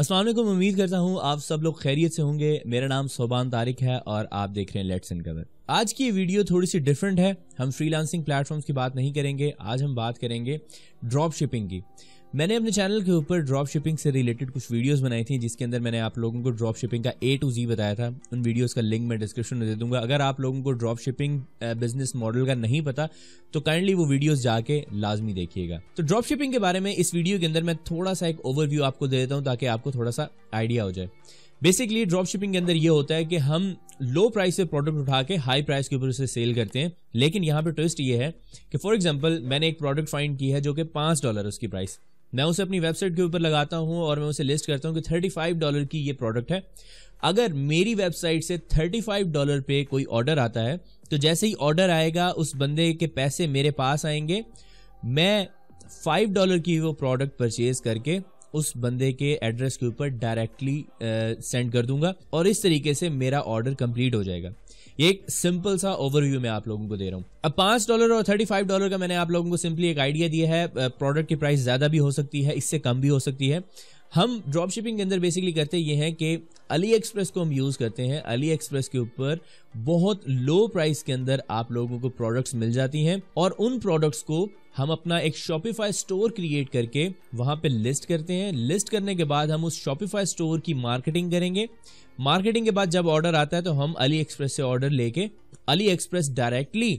असलम उम्मीद करता हूँ आप सब लोग खैरियत से होंगे मेरा नाम सोबान तारिक है और आप देख रहे हैं लेट्स एंड कवर आज की वीडियो थोड़ी सी डिफरेंट है हम फ्रीलांसिंग प्लेटफॉर्म्स की बात नहीं करेंगे आज हम बात करेंगे ड्रॉप शिपिंग की मैंने अपने चैनल के ऊपर ड्रॉप शिपिंग से रिलेटेड कुछ वीडियोस बनाई थी जिसके अंदर मैंने आप लोगों को ड्रॉप शिपिंग का ए टू जी बताया था उन वीडियोस का लिंक मैं डिस्क्रिप्शन में दे दूंगा अगर आप लोगों को ड्रॉप शिपिंग बिजनेस मॉडल का नहीं पता तो काइंडली वो वीडियोस जाके लाजमी देखिएगा तो ड्रॉप शिपिंग के बारे में इस वीडियो के अंदर मैं थोड़ा सा एक ओवरव्यू आपको दे देता हूँ ताकि आपको थोड़ा सा आइडिया हो जाए बेसिकली ड्रॉप शिपिंग के अंदर ये होता है कि हम लो प्राइस से प्रोडक्ट उठा के हाई प्राइस के ऊपर उसे सेल करते हैं लेकिन यहाँ पे ट्विस्ट ये है कि फॉर एग्जांपल मैंने एक प्रोडक्ट फाइंड की है जो कि पाँच डॉलर उसकी प्राइस मैं उसे अपनी वेबसाइट के ऊपर लगाता हूँ और मैं उसे लिस्ट करता हूँ कि थर्टी फाइव डॉलर की ये प्रोडक्ट है अगर मेरी वेबसाइट से थर्टी फाइव डॉलर पे कोई ऑर्डर आता है तो जैसे ही ऑर्डर आएगा उस बंदे के पैसे मेरे पास आएंगे मैं फाइव डॉलर की वो प्रोडक्ट परचेज करके उस बंदे के एड्रेस के ऊपर डायरेक्टली सेंड कर दूंगा और इस तरीके से मेरा ऑर्डर कंप्लीट हो जाएगा ये एक सिंपल सा ओवरव्यू मैं आप लोगों को दे रहा हूँ अब पांच डॉलर और थर्टी फाइव डॉलर का मैंने आप लोगों को सिंपली एक आइडिया दिया है प्रोडक्ट की प्राइस ज्यादा भी हो सकती है इससे कम भी हो सकती है हम ड्रॉप शिपिंग के अंदर बेसिकली करते ये हैं कि अली एक्सप्रेस को हम यूज़ करते हैं अली एक्सप्रेस के ऊपर बहुत लो प्राइस के अंदर आप लोगों को प्रोडक्ट्स मिल जाती हैं और उन प्रोडक्ट्स को हम अपना एक शॉपिफाई स्टोर क्रिएट करके वहां पे लिस्ट करते हैं लिस्ट करने के बाद हम उस शॉपिफाई स्टोर की मार्केटिंग करेंगे मार्केटिंग के बाद जब ऑर्डर आता है तो हम अली एक्सप्रेस से ऑर्डर लेके अली एक्सप्रेस डायरेक्टली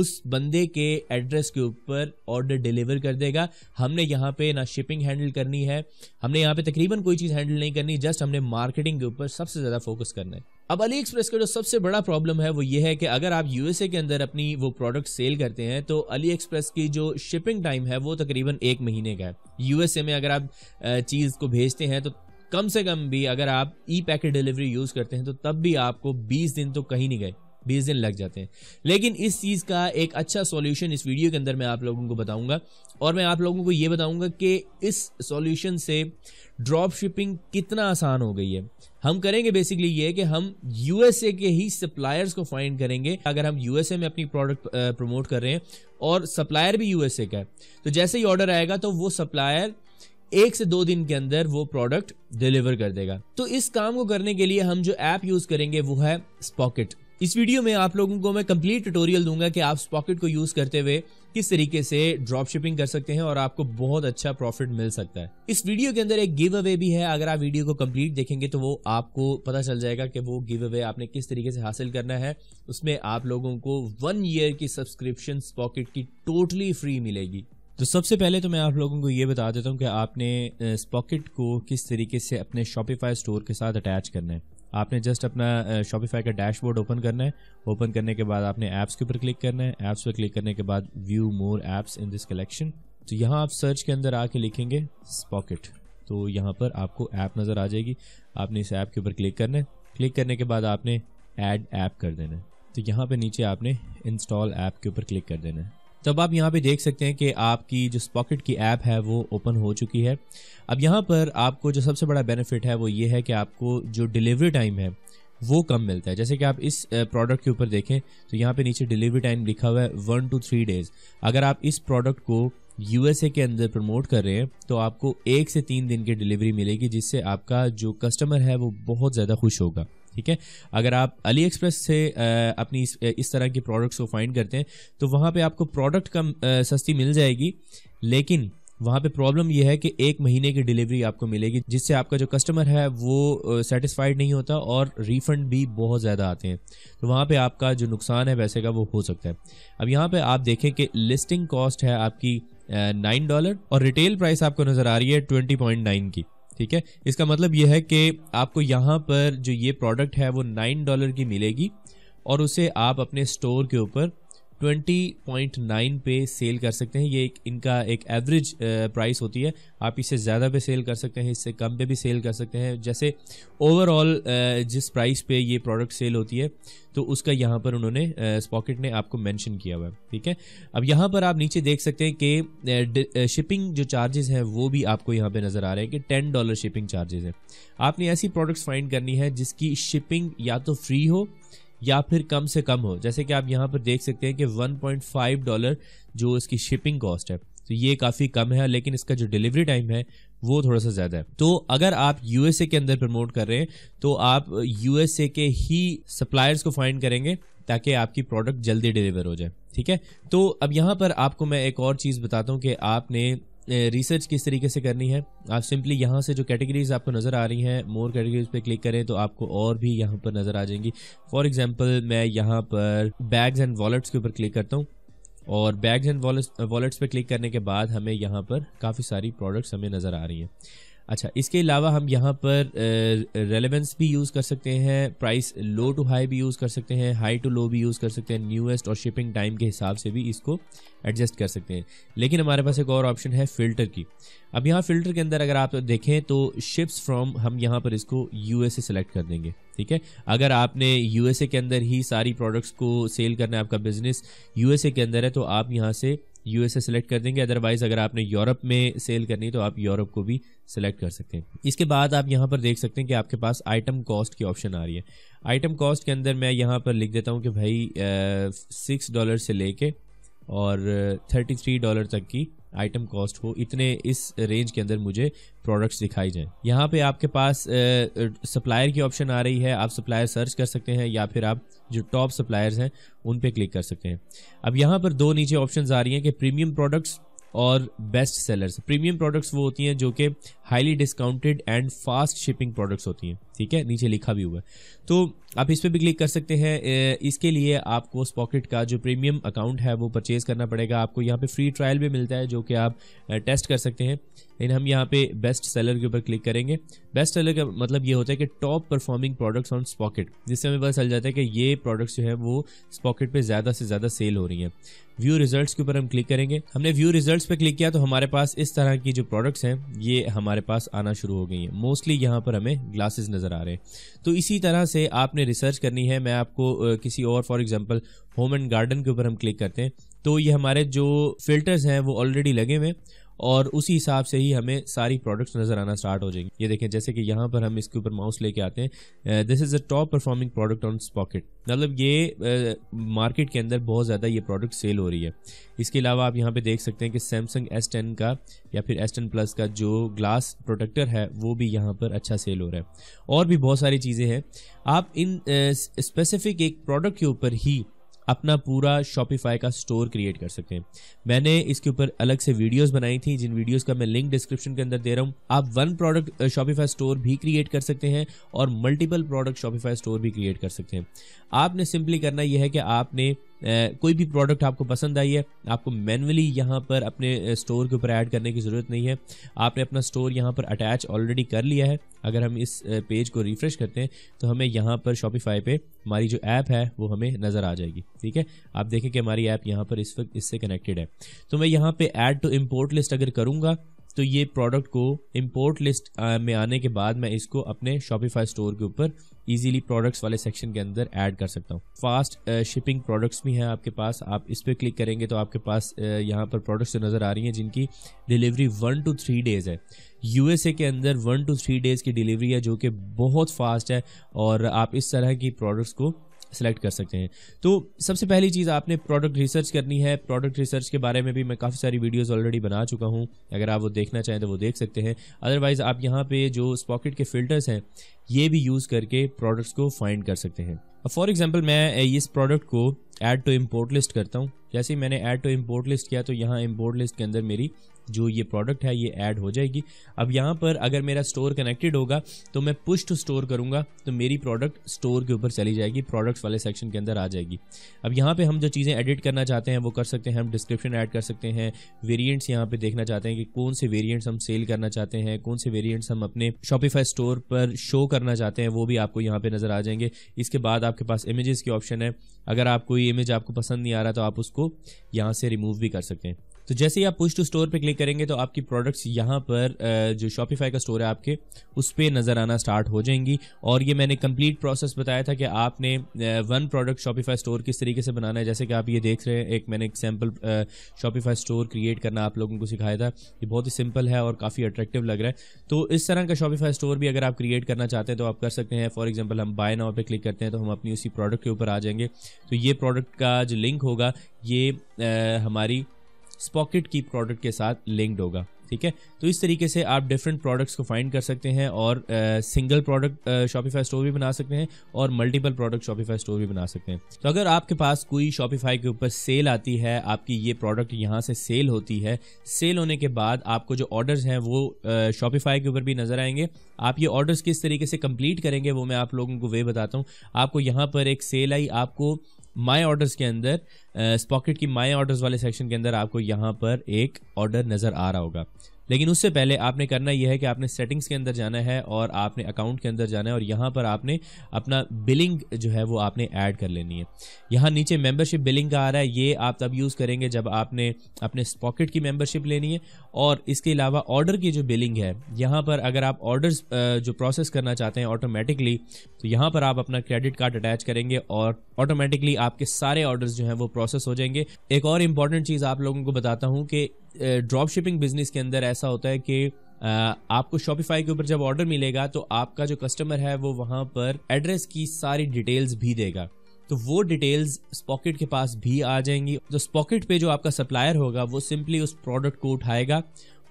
उस बंदे के एड्रेस के ऊपर ऑर्डर डिलीवर कर देगा हमने यहाँ पे ना शिपिंग हैंडल करनी है हमने यहाँ पे तकरीबन कोई चीज़ हैंडल नहीं करनी जस्ट हमने मार्केटिंग के ऊपर सबसे ज़्यादा फोकस करना है अब अली एक्सप्रेस का जो सबसे बड़ा प्रॉब्लम है वो ये है कि अगर आप यूएसए के अंदर अपनी वो प्रोडक्ट सेल करते हैं तो अली एक्सप्रेस की जो शिपिंग टाइम है वो तकरीबन एक महीने का है यूएसए में अगर आप चीज़ को भेजते हैं तो कम से कम भी अगर आप ई पैकेट डिलीवरी यूज़ करते हैं तो तब भी आपको 20 दिन तो कहीं नहीं गए बीस दिन लग जाते हैं लेकिन इस चीज़ का एक अच्छा सॉल्यूशन इस वीडियो के अंदर मैं आप लोगों को बताऊंगा और मैं आप लोगों को ये बताऊंगा कि इस सॉल्यूशन से ड्रॉप शिपिंग कितना आसान हो गई है हम करेंगे बेसिकली ये कि हम यूएसए के ही सप्लायर्स को फाइंड करेंगे अगर हम यूएसए में अपनी प्रोडक्ट प्रमोट कर रहे हैं और सप्लायर भी यूएसए का है तो जैसे ही ऑर्डर आएगा तो वो सप्लायर एक से दो दिन के अंदर वो प्रोडक्ट डिलीवर कर देगा तो इस काम को करने के लिए हम जो ऐप यूज करेंगे वो है स्पॉकेट इस वीडियो में आप लोगों को मैं कंप्लीट ट्यूटोरियल दूंगा कि आप स्पॉकेट को यूज करते हुए किस तरीके से ड्रॉप शिपिंग कर सकते हैं और आपको बहुत अच्छा प्रॉफिट मिल सकता है इस वीडियो के अंदर एक गिव अवे भी है अगर आप वीडियो को कंप्लीट देखेंगे तो वो आपको पता चल जाएगा कि वो गिव अवे आपने किस तरीके से हासिल करना है उसमें आप लोगों को वन ईयर की सब्सक्रिप्शन स्पॉकेट की टोटली फ्री मिलेगी तो सबसे पहले तो मैं आप लोगों को ये बता देता हूँ कि आपने स्पॉकेट को किस तरीके से अपने शॉपिफाई स्टोर के साथ अटैच करना है आपने जस्ट अपना शॉपिफाई का डैशबोर्ड ओपन करना है ओपन करने के बाद आपने ऐप्स के ऊपर क्लिक करना है ऐप्स पर क्लिक करने के बाद view more apps in this collection तो यहाँ आप सर्च के अंदर आके लिखेंगे स्पॉकेट तो यहाँ पर आपको ऐप नज़र आ जाएगी आपने इस ऐप के ऊपर क्लिक करना है क्लिक करने के बाद आपने ऐड ऐप कर देना है तो यहाँ पे नीचे आपने इंस्टॉल ऐप के ऊपर क्लिक कर देना है तब आप यहाँ पे देख सकते हैं कि आपकी जो स्पॉकेट की ऐप है वो ओपन हो चुकी है अब यहाँ पर आपको जो सबसे बड़ा बेनिफिट है वो ये है कि आपको जो डिलीवरी टाइम है वो कम मिलता है जैसे कि आप इस प्रोडक्ट के ऊपर देखें तो यहाँ पे नीचे डिलीवरी टाइम लिखा हुआ है वन टू थ्री डेज अगर आप इस प्रोडक्ट को यूएसए के अंदर प्रमोट कर रहे हैं तो आपको एक से तीन दिन की डिलीवरी मिलेगी जिससे आपका जो कस्टमर है वो बहुत ज़्यादा खुश होगा ठीक है अगर आप अली एक्सप्रेस से अपनी इस, इस तरह की प्रोडक्ट्स को फाइंड करते हैं तो वहाँ पे आपको प्रोडक्ट कम सस्ती मिल जाएगी लेकिन वहाँ पे प्रॉब्लम यह है कि एक महीने की डिलीवरी आपको मिलेगी जिससे आपका जो कस्टमर है वो सेटिस्फाइड नहीं होता और रिफंड भी बहुत ज़्यादा आते हैं तो वहाँ पे आपका जो नुकसान है पैसे का वो हो सकता है अब यहाँ पे आप देखें कि लिस्टिंग कॉस्ट है आपकी नाइन डॉलर और रिटेल प्राइस आपको नज़र आ रही है ट्वेंटी पॉइंट नाइन की ठीक है इसका मतलब यह है कि आपको यहाँ पर जो ये प्रोडक्ट है वो नाइन डॉलर की मिलेगी और उसे आप अपने स्टोर के ऊपर 20.9 पे सेल कर सकते हैं ये एक इनका एक एवरेज प्राइस होती है आप इससे ज़्यादा पे सेल कर सकते हैं इससे कम पे भी सेल कर सकते हैं जैसे ओवरऑल जिस प्राइस पे ये प्रोडक्ट सेल होती है तो उसका यहाँ पर उन्होंने स्पॉकेट ने आपको मेंशन किया हुआ है ठीक है अब यहाँ पर आप नीचे देख सकते हैं कि शिपिंग जो चार्जेस हैं वो भी आपको यहाँ पर नज़र आ रहे हैं कि टेन डॉलर शिपिंग चार्जेस हैं आपने ऐसी प्रोडक्ट्स फाइंड करनी है जिसकी शिपिंग या तो फ्री हो या फिर कम से कम हो जैसे कि आप यहाँ पर देख सकते हैं कि 1.5 डॉलर जो इसकी शिपिंग कॉस्ट है तो ये काफ़ी कम है लेकिन इसका जो डिलीवरी टाइम है वो थोड़ा सा ज़्यादा है तो अगर आप यूएसए के अंदर प्रमोट कर रहे हैं तो आप यूएसए के ही सप्लायर्स को फाइंड करेंगे ताकि आपकी प्रोडक्ट जल्दी डिलीवर हो जाए ठीक है तो अब यहाँ पर आपको मैं एक और चीज़ बताता हूँ कि आपने रिसर्च किस तरीके से करनी है आप सिंपली यहाँ से जो कैटेगरीज आपको नज़र आ रही हैं मोर कैटेगरीज पे क्लिक करें तो आपको और भी यहाँ पर नज़र आ जाएंगी फॉर एग्जांपल मैं यहाँ पर बैग्स एंड वॉलेट्स के ऊपर क्लिक करता हूँ और बैग्स एंड वॉलेट्स पे क्लिक करने के बाद हमें यहाँ पर काफ़ी सारी प्रोडक्ट्स हमें नज़र आ रही हैं अच्छा इसके अलावा हम यहाँ पर रेलेवेंस भी यूज़ कर सकते हैं प्राइस लो टू हाई भी यूज़ कर सकते हैं हाई टू लो भी यूज़ कर सकते हैं न्यूएस्ट और शिपिंग टाइम के हिसाब से भी इसको एडजस्ट कर सकते हैं लेकिन हमारे पास एक और ऑप्शन है फ़िल्टर की अब यहाँ फ़िल्टर के अंदर अगर आप देखें तो शिप्स फ्रॉम हम यहाँ पर इसको यू सेलेक्ट कर देंगे ठीक है अगर आपने यू के अंदर ही सारी प्रोडक्ट्स को सेल करना है आपका बिज़नेस यू के अंदर है तो आप यहाँ से यू सेलेक्ट कर देंगे अदरवाइज अगर आपने यूरोप में सेल करनी तो आप यूरोप को भी सेलेक्ट कर सकते हैं इसके बाद आप यहाँ पर देख सकते हैं कि आपके पास आइटम कॉस्ट की ऑप्शन आ रही है आइटम कॉस्ट के अंदर मैं यहाँ पर लिख देता हूँ कि भाई सिक्स डॉलर से लेके और थर्टी थ्री डॉलर तक की आइटम कॉस्ट हो इतने इस रेंज के अंदर मुझे प्रोडक्ट्स दिखाई जाएं यहाँ पे आपके पास सप्लायर की ऑप्शन आ रही है आप सप्लायर सर्च कर सकते हैं या फिर आप जो टॉप सप्लायर्स हैं उन पे क्लिक कर सकते हैं अब यहाँ पर दो नीचे ऑप्शंस आ रही हैं कि प्रीमियम प्रोडक्ट्स और बेस्ट सेलर्स प्रीमियम प्रोडक्ट्स वो होती हैं जो कि highly discounted and fast shipping products होती हैं ठीक है नीचे लिखा भी हुआ है तो आप इस पर भी क्लिक कर सकते हैं इसके लिए आपको स्पॉकेट का जो प्रीमियम अकाउंट है वो परचेज़ करना पड़ेगा आपको यहाँ पे फ्री ट्रायल भी मिलता है जो कि आप टेस्ट कर सकते हैं लेकिन हम यहाँ पे बेस्ट सेलर के ऊपर क्लिक करेंगे बेस्ट सेलर का मतलब ये होता है कि top performing products on Spocket जिससे हमें पता चल जाता है कि ये प्रोडक्ट्स जो है वो स्पॉकेट पर ज़्यादा से ज़्यादा सेल हो रही हैं व्यू रिजल्ट के ऊपर हम क्लिक करेंगे हमने व्यू रिजल्ट पे क्लिक किया तो हमारे पास इस तरह की जो प्रोडक्ट्स हैं ये हमारे पास आना शुरू हो गई हैं मोस्टली यहाँ पर हमें ग्लासेज नज़र नज़र आ रहे तो इसी तरह से आपने रिसर्च करनी है मैं आपको किसी और for example home and garden के ऊपर हम क्लिक करते हैं तो ये हमारे जो फिल्टर्स हैं वो ऑलरेडी लगे हुए हैं और उसी हिसाब से ही हमें सारी प्रोडक्ट्स नज़र आना स्टार्ट हो जाएंगे ये देखें जैसे कि यहाँ पर हम इसके ऊपर माउस लेके आते हैं this is a top performing product on Spocket मतलब ये मार्केट के अंदर बहुत ज़्यादा ये प्रोडक्ट सेल हो रही है इसके अलावा आप यहाँ पे देख सकते हैं कि सैमसंग एस टेन का या फिर एस टेन प्लस का जो ग्लास प्रोटेक्टर है वो भी यहाँ पर अच्छा सेल हो रहा है और भी बहुत सारी चीज़ें हैं आप इन स्पेसिफिक एक प्रोडक्ट के ऊपर ही अपना पूरा शॉपिफाई का स्टोर क्रिएट कर सकते हैं मैंने इसके ऊपर अलग से वीडियोस बनाई थी जिन वीडियोस का मैं लिंक डिस्क्रिप्शन के अंदर दे रहा हूँ आप वन प्रोडक्ट शॉपिफाई स्टोर भी क्रिएट कर सकते हैं और मल्टीपल प्रोडक्ट शॉपिफाई स्टोर भी क्रिएट कर सकते हैं आपने सिंपली करना यह है कि आपने कोई भी प्रोडक्ट आपको पसंद आई है आपको मैनुअली यहाँ पर अपने स्टोर के ऊपर ऐड करने की ज़रूरत नहीं है आपने अपना स्टोर यहाँ पर अटैच ऑलरेडी कर लिया है अगर हम इस पेज को रिफ़्रेश करते हैं तो हमें यहाँ पर शॉपिफाई पे हमारी जो ऐप है वो हमें नज़र आ जाएगी ठीक है आप देखें कि हमारी ऐप यहाँ पर इस वक्त इससे कनेक्टेड है तो मैं यहाँ पर ऐड टू इम्पोर्ट लिस्ट अगर करूँगा तो ये प्रोडक्ट को इम्पोर्ट लिस्ट में आने के बाद मैं इसको अपने शॉपिफाई स्टोर के ऊपर ईजिली प्रोडक्ट्स वाले सेक्शन के अंदर ऐड कर सकता हूँ फास्ट शिपिंग प्रोडक्ट्स भी हैं आपके पास आप इस पर क्लिक करेंगे तो आपके पास uh, यहाँ पर प्रोडक्ट्स नज़र आ रही हैं जिनकी delivery one two three days है यूएसए के अंदर वन टू थ्री डेज़ की डिलीवरी है जो कि बहुत फास्ट है और आप इस तरह की प्रोडक्ट्स को सेलेक्ट कर सकते हैं तो सबसे पहली चीज़ आपने प्रोडक्ट रिसर्च करनी है प्रोडक्ट रिसर्च के बारे में भी मैं काफ़ी सारी वीडियोस ऑलरेडी बना चुका हूं अगर आप वो देखना चाहें तो वो देख सकते हैं अदरवाइज़ आप यहां पे जो स्पॉकेट के फिल्टर्स हैं ये भी यूज़ करके प्रोडक्ट्स को फाइंड कर सकते हैं अब फॉर एग्जाम्पल मैं इस प्रोडक्ट को ऐड टू इम्पोर्ट लिस्ट करता हूँ जैसे ही मैंने ऐड टू इम्पोर्ट लिस्ट किया तो यहाँ इम्पोर्ट लिस्ट के अंदर मेरी जो ये प्रोडक्ट है ये ऐड हो जाएगी अब यहाँ पर अगर मेरा स्टोर कनेक्टेड होगा तो मैं पुश टू स्टोर करूँगा तो मेरी प्रोडक्ट स्टोर के ऊपर चली जाएगी प्रोडक्ट्स वाले सेक्शन के अंदर आ जाएगी अब यहाँ पे हम जो चीज़ें एडिट करना चाहते हैं वो कर सकते हैं हम डिस्क्रिप्शन ऐड कर सकते हैं वेरियंट्स यहाँ पर देखना चाहते हैं कि कौन से वेरिएंट्स हम सेल करना चाहते हैं कौन से वेरियंट्स हम अपने शॉपिफाई स्टोर पर शो करना चाहते हैं वो भी आपको यहाँ पे नज़र आ जाएंगे इसके बाद आपके पास इमेजेस की ऑप्शन है अगर आप कोई इमेज आपको पसंद नहीं आ रहा तो आप उसको यहाँ से रिमूव भी कर सकते हैं तो जैसे ही आप पुश टू स्टोर पे क्लिक करेंगे तो आपकी प्रोडक्ट्स यहाँ पर जो शॉपिफाई का स्टोर है आपके उस पर नज़र आना स्टार्ट हो जाएंगी और ये मैंने कंप्लीट प्रोसेस बताया था कि आपने वन प्रोडक्ट शॉपिफाई स्टोर किस तरीके से बनाना है जैसे कि आप ये देख रहे हैं एक मैंने एक सैम्पल शॉपिफाई स्टोर क्रिएट करना आप लोगों को सिखाया था ये बहुत ही सिंपल है और काफ़ी अट्रैक्टिव लग रहा है तो इस तरह का शॉपिफाई स्टोर भी अगर आप क्रिएट करना चाहते हैं तो आप कर सकते हैं फॉर एग्जाम्पल हम बाय नाव पर क्लिक करते हैं तो हम अपनी उसी प्रोडक्ट के ऊपर आ जाएंगे तो ये प्रोडक्ट का जो लिंक होगा ये आ, हमारी स्पॉकेट की प्रोडक्ट के साथ लिंक्ड होगा ठीक है तो इस तरीके से आप डिफरेंट प्रोडक्ट्स को फाइंड कर सकते हैं और सिंगल प्रोडक्ट शॉपिफाई स्टोर भी बना सकते हैं और मल्टीपल प्रोडक्ट शॉपिफाई स्टोर भी बना सकते हैं तो अगर आपके पास कोई शॉपिफाई के ऊपर सेल आती है आपकी ये प्रोडक्ट यहाँ से सेल होती है सेल होने के बाद आपको जो ऑर्डर्स हैं वो शॉपिफाई के ऊपर भी नजर आएंगे आप ये ऑर्डर्स किस तरीके से कंप्लीट करेंगे वो मैं आप लोगों को वे बताता हूँ आपको यहाँ पर एक सेल आई आपको माय ऑर्डर्स के अंदर स्पॉकेट uh, की माय ऑर्डर्स वाले सेक्शन के अंदर आपको यहाँ पर एक ऑर्डर नज़र आ रहा होगा लेकिन उससे पहले आपने करना यह है कि आपने सेटिंग्स के अंदर जाना है और आपने अकाउंट के अंदर जाना है और यहाँ पर आपने अपना बिलिंग जो है वो आपने ऐड कर लेनी है यहाँ नीचे मेंबरशिप बिलिंग का आ रहा है ये आप तब यूज़ करेंगे जब आपने अपने पॉकेट की मेंबरशिप लेनी है और इसके अलावा ऑर्डर की जो बिलिंग है यहाँ पर अगर आप ऑर्डर्स जो प्रोसेस करना चाहते हैं ऑटोमेटिकली तो यहाँ पर आप अपना क्रेडिट कार्ड अटैच करेंगे और ऑटोमेटिकली आपके सारे ऑर्डर्स जो हैं वो प्रोसेस हो जाएंगे एक और इम्पॉर्टेंट चीज़ आप लोगों को बताता हूँ कि ड्रॉप शिपिंग बिजनेस के अंदर ऐसा होता है कि आपको शॉपिफाई के ऊपर जब ऑर्डर मिलेगा तो आपका जो कस्टमर है वो वहाँ पर एड्रेस की सारी डिटेल्स भी देगा तो वो डिटेल्स स्पॉकेट के पास भी आ जाएंगी तो स्पॉकेट पे जो आपका सप्लायर होगा वो सिंपली उस प्रोडक्ट को उठाएगा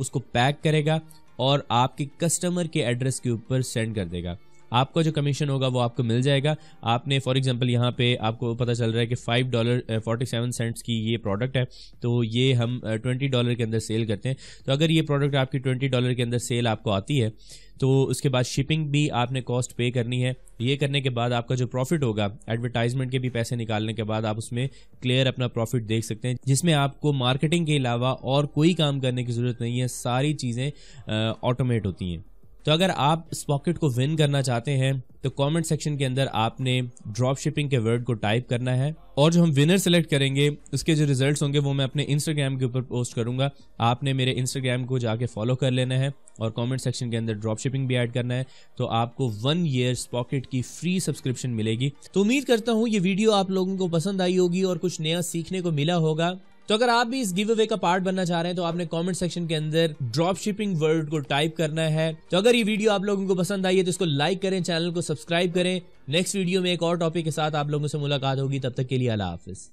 उसको पैक करेगा और आपके कस्टमर के एड्रेस के ऊपर सेंड कर देगा आपका जो कमीशन होगा वो आपको मिल जाएगा आपने फॉर एग्जाम्पल यहाँ पे आपको पता चल रहा है कि five dollar forty seven cents की ये प्रोडक्ट है तो ये हम ट्वेंटी uh, डॉलर के अंदर सेल करते हैं तो अगर ये प्रोडक्ट आपकी ट्वेंटी डॉलर के अंदर सेल आपको आती है तो उसके बाद शिपिंग भी आपने कॉस्ट पे करनी है ये करने के बाद आपका जो प्रॉफिट होगा एडवर्टाइजमेंट के भी पैसे निकालने के बाद आप उसमें क्लियर अपना प्रॉफिट देख सकते हैं जिसमें आपको मार्केटिंग के अलावा और कोई काम करने की ज़रूरत नहीं है सारी चीज़ें ऑटोमेट uh, होती हैं तो अगर आप इस पॉकेट को विन करना चाहते हैं तो कमेंट सेक्शन के अंदर आपने ड्रॉप शिपिंग के वर्ड को टाइप करना है और जो हम विनर सेलेक्ट करेंगे उसके जो रिजल्ट्स होंगे वो मैं अपने इंस्टाग्राम के ऊपर पोस्ट करूंगा आपने मेरे इंस्टाग्राम को जाके फॉलो कर लेना है और कमेंट सेक्शन के अंदर ड्रॉप शिपिंग भी ऐड करना है तो आपको वन ईयर पॉकेट की फ्री सब्सक्रिप्शन मिलेगी तो उम्मीद करता हूँ ये वीडियो आप लोगों को पसंद आई होगी और कुछ नया सीखने को मिला होगा तो अगर आप भी इस गिव अवे का पार्ट बनना चाह रहे हैं तो आपने कमेंट सेक्शन के अंदर ड्रॉप शिपिंग वर्ड को टाइप करना है तो अगर ये वीडियो आप लोगों को पसंद आई है तो इसको लाइक करें चैनल को सब्सक्राइब करें नेक्स्ट वीडियो में एक और टॉपिक के साथ आप लोगों से मुलाकात होगी तब तक के लिए अला हाफिज़